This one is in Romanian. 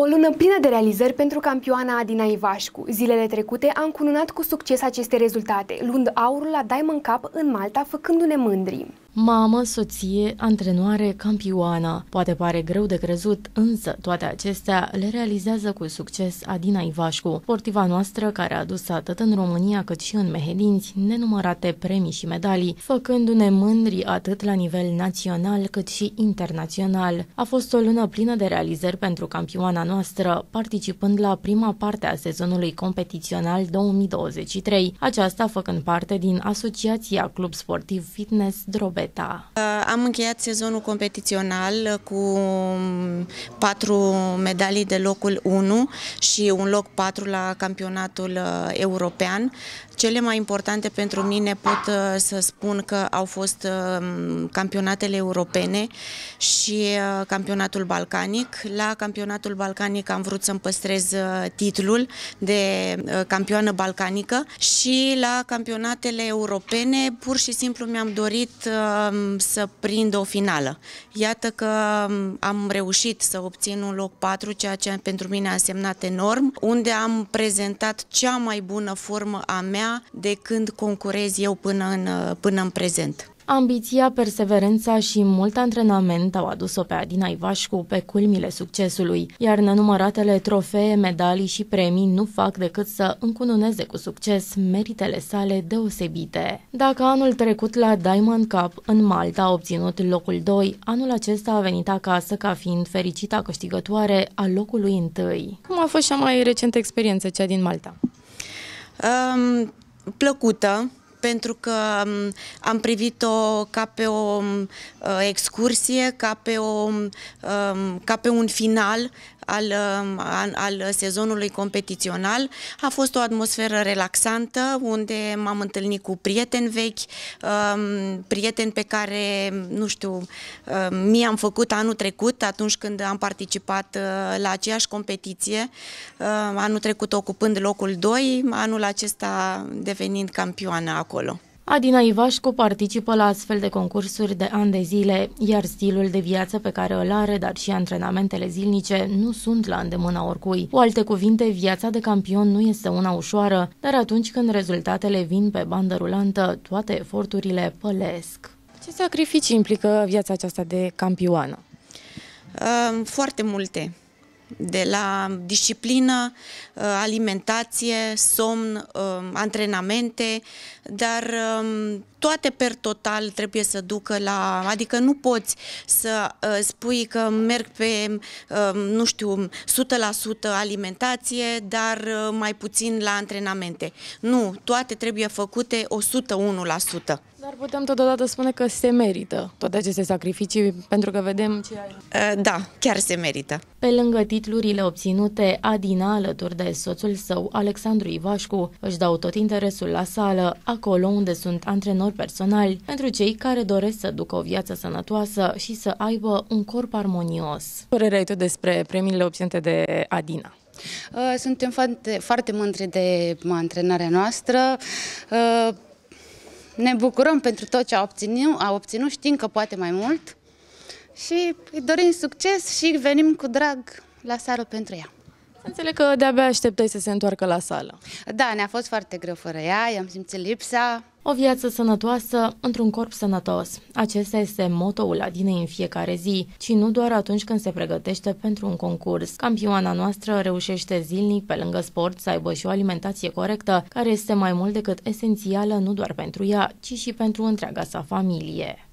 O lună plină de realizări pentru campioana Adina Ivașcu. Zilele trecute a încununat cu succes aceste rezultate, luând aurul la Diamond Cup în Malta, făcându-ne mândri. Mamă, soție, antrenoare, campioană. Poate pare greu de crezut, însă toate acestea le realizează cu succes Adina Ivașcu, sportiva noastră care a adus atât în România cât și în Mehedinți nenumărate premii și medalii, făcându-ne mândri atât la nivel național cât și internațional. A fost o lună plină de realizări pentru campioana noastră, participând la prima parte a sezonului competițional 2023, aceasta făcând parte din Asociația Club Sportiv Fitness Drobe beta? Uh, am încheiat sezonul competițional uh, cu um, patru medalii de locul 1 și un loc 4 la campionatul uh, european. Cele mai importante pentru mine pot să spun că au fost um, campionatele europene și campionatul balcanic. La campionatul balcanic am vrut să-mi păstrez titlul de campioană balcanică și la campionatele europene pur și simplu mi-am dorit Um, să prind o finală. Iată că um, am reușit să obțin un loc 4, ceea ce pentru mine a însemnat enorm, unde am prezentat cea mai bună formă a mea de când concurez eu până în, uh, până în prezent. Ambiția, perseverența și mult antrenament au adus-o pe Adina Ivașcu pe culmile succesului, iar nenumăratele trofee, medalii și premii nu fac decât să încununeze cu succes meritele sale deosebite. Dacă anul trecut la Diamond Cup în Malta a obținut locul 2, anul acesta a venit acasă ca fiind fericita câștigătoare a locului 1. Cum a fost cea mai recentă experiență, cea din Malta? Um, plăcută, pentru că um, am privit-o ca pe o um, uh, excursie, ca pe, o, um, ca pe un final al, um, al, al sezonului competițional. A fost o atmosferă relaxantă unde m-am întâlnit cu prieteni vechi, um, prieteni pe care, nu știu, um, mi-am făcut anul trecut atunci când am participat uh, la aceeași competiție, anul trecut ocupând locul 2, anul acesta devenind campioană acolo. Adina Ivașcu participă la astfel de concursuri de ani de zile, iar stilul de viață pe care îl are, dar și antrenamentele zilnice, nu sunt la îndemâna oricui. Cu alte cuvinte, viața de campion nu este una ușoară, dar atunci când rezultatele vin pe bandă rulantă, toate eforturile pălesc. Ce sacrificii implică viața aceasta de campioană? Ehm, foarte multe de la disciplină, uh, alimentație, somn, uh, antrenamente, dar um, toate per total trebuie să ducă la, adică nu poți să uh, spui că merg pe, um, nu știu, 100% alimentație, dar mai puțin la antrenamente. Nu, toate trebuie făcute 101%. Dar putem totodată spune că se merită toate aceste sacrificii, pentru că vedem ce ai. Da, chiar se merită. Pe lângă Titlurile obținute Adina alături de soțul său Alexandru Ivașcu își dau tot interesul la sală, acolo unde sunt antrenori personali, pentru cei care doresc să ducă o viață sănătoasă și să aibă un corp armonios. Părerea ai tu despre premiile obținute de Adina? Uh, suntem foarte, foarte mândri de antrenarea noastră. Uh, ne bucurăm pentru tot ce a obținut, a obținut știm că poate mai mult și îi dorim succes și venim cu drag la sară pentru ea. înțeleg că de-abia așteptai să se întoarcă la sală. Da, ne-a fost foarte greu fără ea, i-am simțit lipsa. O viață sănătoasă într-un corp sănătos. Acesta este motoul Adinei în fiecare zi, ci nu doar atunci când se pregătește pentru un concurs. Campioana noastră reușește zilnic, pe lângă sport, să aibă și o alimentație corectă, care este mai mult decât esențială nu doar pentru ea, ci și pentru întreaga sa familie.